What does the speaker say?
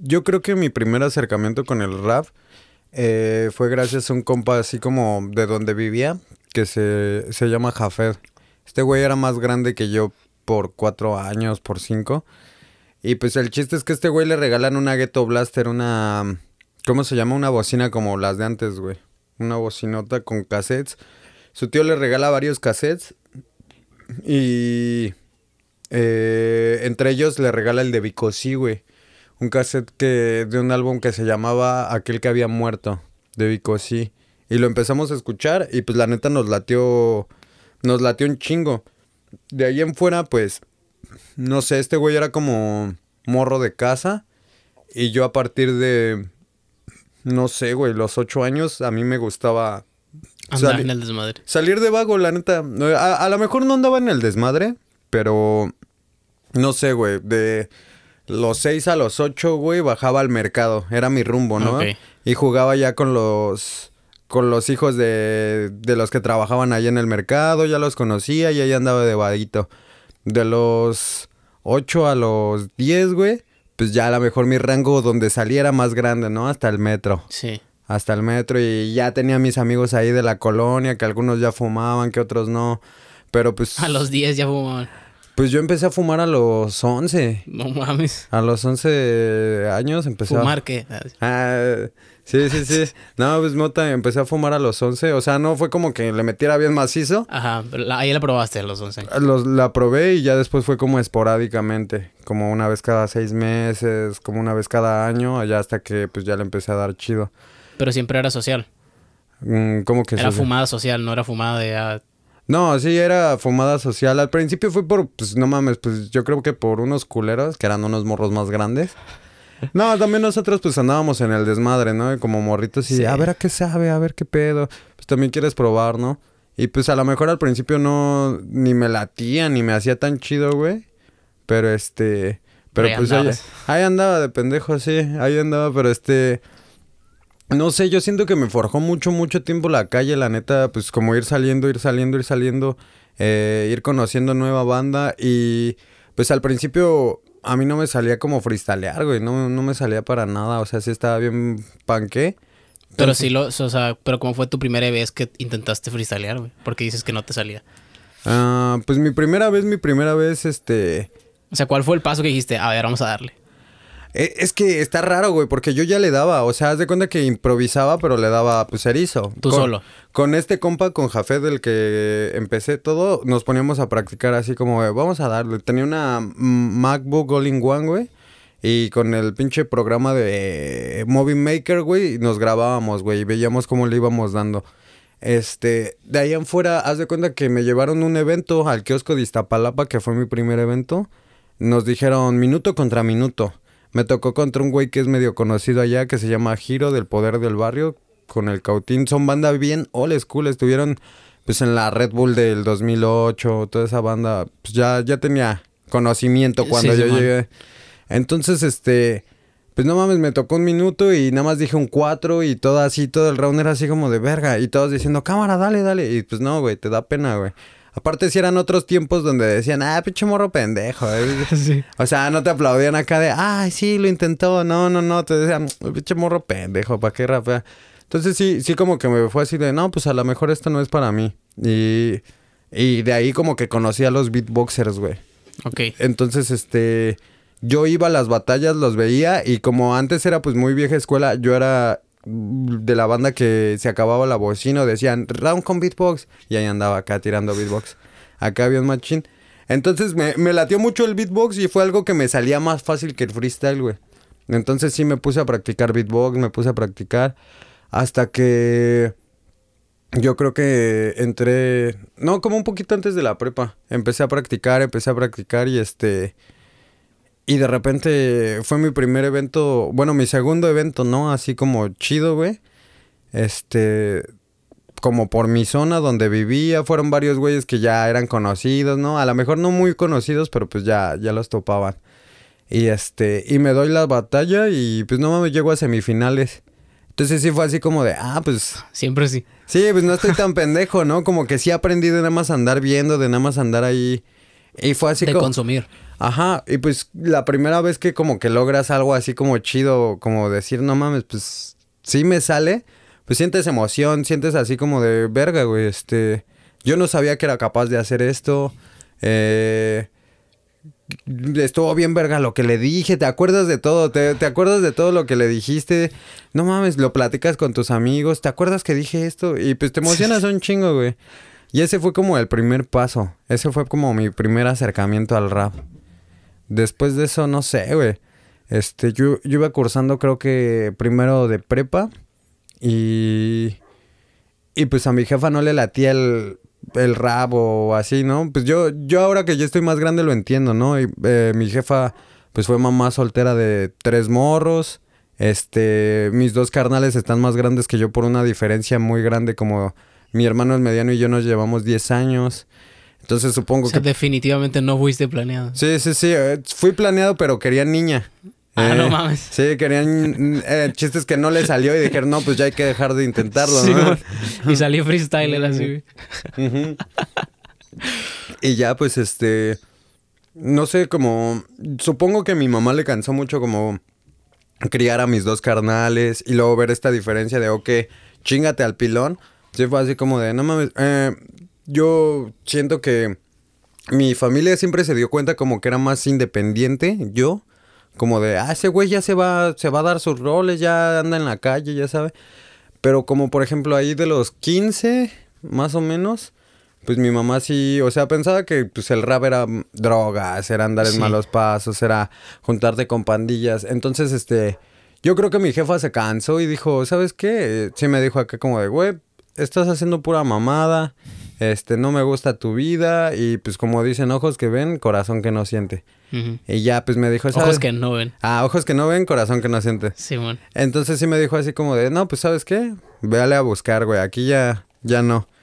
Yo creo que mi primer acercamiento con el rap eh, fue gracias a un compa así como de donde vivía, que se, llama Jafed. Este güey era más grande que yo por cuatro años, por cinco. Y pues el chiste es que a este güey le regalan una Ghetto Blaster, una... ¿Cómo se llama? Una bocina como las de antes, güey. Una bocinota con cassettes. Su tío le regala varios cassettes y... Eh, entre ellos le regala el de Bicosí, güey un cassette que, de un álbum que se llamaba Aquel que había muerto, de Vico sí. Y lo empezamos a escuchar y pues la neta nos latió, nos latió un chingo. De ahí en fuera, pues, no sé, este güey era como morro de casa. Y yo a partir de, no sé, güey, los ocho años, a mí me gustaba... Andar en el desmadre. Salir de vago, la neta. A, a lo mejor no andaba en el desmadre, pero... No sé, güey, de los 6 a los 8, güey, bajaba al mercado. Era mi rumbo, ¿no? Y jugaba ya con los con los hijos de, de los que trabajaban ahí en el mercado, ya los conocía y ahí andaba de vadito. De los 8 a los 10, güey, pues ya a lo mejor mi rango donde salía era más grande, ¿no? Hasta el metro. Sí. Hasta el metro y ya tenía mis amigos ahí de la colonia, que algunos ya fumaban, que otros no. Pero pues... A los 10 ya fumaban. Pues yo empecé a fumar a los 11. No mames. A los 11 años empecé ¿Fumar qué? Ah, ah, sí, sí, sí. no, pues mota, empecé a fumar a los 11. O sea, no fue como que le metiera bien macizo. Ajá, ahí la probaste a los 11. Los, la probé y ya después fue como esporádicamente. Como una vez cada seis meses, como una vez cada año, allá hasta que pues ya le empecé a dar chido. Pero siempre era social. Mm, ¿Cómo que Era fumada social, no era fumada de... Ah, no, sí, era fumada social. Al principio fue por, pues no mames, pues yo creo que por unos culeros, que eran unos morros más grandes. No, también nosotros pues andábamos en el desmadre, ¿no? como morritos y a ver a qué sabe, a ver qué pedo. Pues también quieres probar, ¿no? Y pues a lo mejor al principio no, ni me latía, ni me hacía tan chido, güey. Pero este, pero pues ahí andaba de pendejo, sí, ahí andaba, pero este... No sé, yo siento que me forjó mucho, mucho tiempo la calle, la neta, pues como ir saliendo, ir saliendo, ir saliendo, eh, ir conociendo nueva banda y pues al principio a mí no me salía como freestalear, güey, no, no me salía para nada, o sea, sí estaba bien panque, pero sí, lo, o sea, pero ¿cómo fue tu primera vez que intentaste freestalear, güey? Porque dices que no te salía. Ah, pues mi primera vez, mi primera vez, este... O sea, ¿cuál fue el paso que dijiste? A ver, vamos a darle. E, es que está raro, güey, porque yo ya le daba, o sea, haz de cuenta que improvisaba, pero le daba, pues, erizo. Tú solo. Con este compa, con Jafé, del que empecé todo, nos poníamos a practicar así como, vamos a darle. Tenía una MacBook All-in-One, güey, y con el pinche programa de eh, Movie Maker, güey, nos grabábamos, güey, y veíamos cómo le íbamos dando. Este, de ahí en fuera, haz de cuenta que me llevaron un evento al kiosco de Iztapalapa, que fue mi primer evento. Nos dijeron minuto contra minuto. Me tocó contra un güey que es medio conocido allá, que se llama Giro del Poder del Barrio, con el Cautín. Son banda bien old school, estuvieron pues en la Red Bull del 2008, toda esa banda, pues ya, ya tenía conocimiento cuando yo llegué. Entonces, este, pues no mames, me tocó un minuto y nada más dije un cuatro y todo así, todo el round era así como de verga y todos diciendo, cámara, dale, dale. Y pues no, güey, te da pena, güey. Aparte, si eran otros tiempos donde decían, ah, pinche morro pendejo. ¿eh? O sea, no te aplaudían acá de, ah, sí, lo intentó. No, no, no. Te decían, pinche morro pendejo, ¿para qué Rafa? Entonces, sí, sí, como que me fue así de, no, pues a lo mejor esto no es para mí. Y, y de ahí, como que conocí a los beatboxers, güey. Ok. Entonces, este yo iba a las batallas, los veía y como antes era pues muy vieja escuela, yo era de la banda que se acababa la bocina decían round con beatbox y ahí andaba acá tirando beatbox. Acá había un machín. Entonces me, me latió mucho el beatbox y fue algo que me salía más fácil que el freestyle, güey. Entonces sí me puse a practicar beatbox, me puse a practicar hasta que yo creo que entré, no, como un poquito antes de la prepa. Empecé a practicar, empecé a practicar y este y de repente fue mi primer evento, bueno, mi segundo evento, ¿no? Así como chido, güey. Este, como por mi zona donde vivía, fueron varios güeyes que ya eran conocidos, ¿no? A lo mejor no muy conocidos, pero pues ya, ya los topaban. Y este, y me doy la batalla y pues no mames, llego a semifinales. Entonces sí fue así como de, ah, pues... Siempre sí. Sí, pues no estoy tan pendejo, ¿no? Como que sí aprendí de nada más andar viendo, de nada más andar ahí... Y fue así de consumir. Ajá, y pues la primera vez que como que logras algo así como chido, como decir, no mames, pues sí me sale, pues sientes emoción, sientes así como de verga, güey, este, yo no sabía que era capaz de hacer esto, eh, estuvo bien verga lo que le dije, te acuerdas de todo, ¿Te, te, acuerdas de todo lo que le dijiste, no mames, lo platicas con tus amigos, te acuerdas que dije esto y pues te emocionas un chingo, güey. Y ese fue como el primer paso, ese fue como mi primer acercamiento al rap. Después de eso, no sé, güey. Este, yo, iba cursando creo que primero de prepa y... Y pues a mi jefa no le latía el, el o así, ¿no? Pues yo, yo ahora que ya estoy más grande lo entiendo, ¿no? Y eh, mi jefa pues fue mamá soltera de tres morros. Este, mis dos carnales están más grandes que yo por una diferencia muy grande como mi hermano es mediano y yo nos llevamos 10 años. Entonces supongo o sea, que. Definitivamente no fuiste planeado. Sí, sí, sí. Eh, fui planeado, pero quería niña. Ah, no eh, mames. Sí, querían eh, chistes que no le salió y dijeron, no, pues ya hay que dejar de intentarlo, ¿no? Y salió freestyler así. y ya, pues, este. No sé, como. Supongo que a mi mamá le cansó mucho como criar a mis dos carnales y luego ver esta diferencia de, ok, chingate al pilón. Sí, fue así como de, no mames, eh, yo siento que mi familia siempre se dio cuenta como que era más independiente yo. Como de, ah, ese güey ya se va, se va a dar sus roles, ya anda en la calle, ya sabe. Pero como por ejemplo ahí de los 15, más o menos, pues mi mamá sí, o sea, pensaba que pues el rap era drogas, era andar en malos pasos, era juntarte con pandillas. Entonces, este, yo creo que mi jefa se cansó y dijo, ¿sabes qué? Sí me dijo acá como de, güey, estás haciendo pura mamada este, no me gusta tu vida y pues como dicen, ojos que ven, corazón que no siente. Y ya pues me dijo, eso. Ojos que no ven. Ah, ojos que no ven, corazón que no siente. Simón. Entonces sí me dijo así como de, no, pues sabes qué, véale a buscar, güey, aquí ya, ya no.